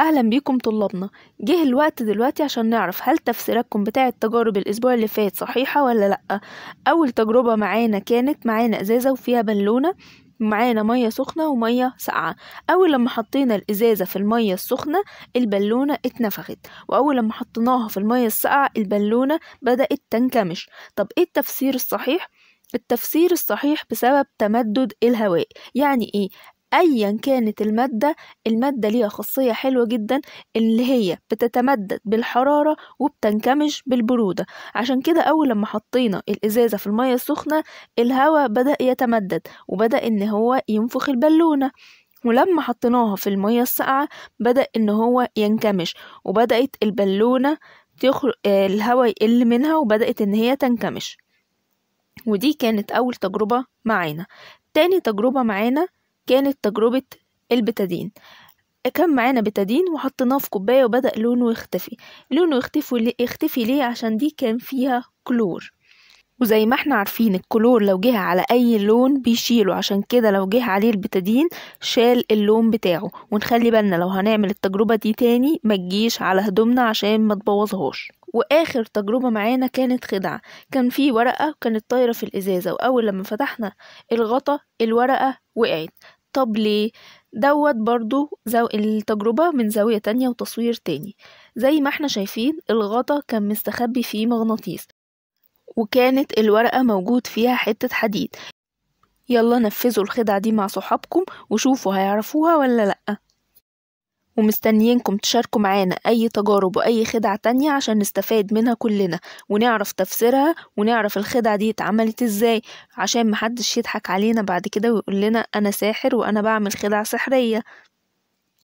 أهلا بيكم طلابنا جه الوقت دلوقتي عشان نعرف هل تفسيراتكم بتاعة تجارب الأسبوع اللي فات صحيحة ولا لأ أول تجربة معانا كانت معانا إزازة وفيها بالونة معانا مية سخنة ومية ساقعة أول لما حطينا الإزازة في المية السخنة البالونة اتنفخت وأول لما حطيناها في المية الساقعة البالونة بدأت تنكمش طب إيه التفسير الصحيح؟ التفسير الصحيح بسبب تمدد الهواء يعني ايه أيا كانت المادة المادة ليها خاصية حلوة جدا اللي هي بتتمدد بالحرارة وبتنكمش بالبرودة عشان كده أول لما حطينا الإزازة في المية السخنة الهواء بدأ يتمدد وبدأ إن هو ينفخ البالونة ولما حطيناها في المية الساقعة بدأ إن هو ينكمش وبدأت البالونة تخر... الهواء يقل منها وبدأت إن هي تنكمش ودي كانت أول تجربة معانا تاني تجربة معانا كانت تجربة البتادين كان معانا بتادين وحطيناه في كوباية وبدأ لونه يختفي لونه يختفي, يختفي ليه عشان دي كان فيها كلور وزي ما احنا عارفين الكلور لو جه على اي لون بيشيله عشان كده لو جه عليه البتادين شال اللون بتاعه ونخلي بالنا لو هنعمل التجربة دي تاني ما تجيش على هدومنا عشان ما تبوظهاش واخر تجربة معانا كانت خدعة كان في ورقة كانت طايرة في الازازة واول لما فتحنا الغطا الورقة وقعت طب ليه دوت برضو زو التجربة من زاوية تانية وتصوير تاني زي ما احنا شايفين الغطا كان مستخبي فيه مغناطيس وكانت الورقة موجود فيها حتة حديد يلا نفذوا الخدعة دي مع صحابكم وشوفوا هيعرفوها ولا لأ ومستنيينكم تشاركوا معانا أي تجارب وأي خدع تانية عشان نستفاد منها كلنا ونعرف تفسيرها ونعرف الخدعة دي اتعملت ازاي عشان محدش يضحك علينا بعد كده ويقول لنا أنا ساحر وأنا بعمل خدع سحرية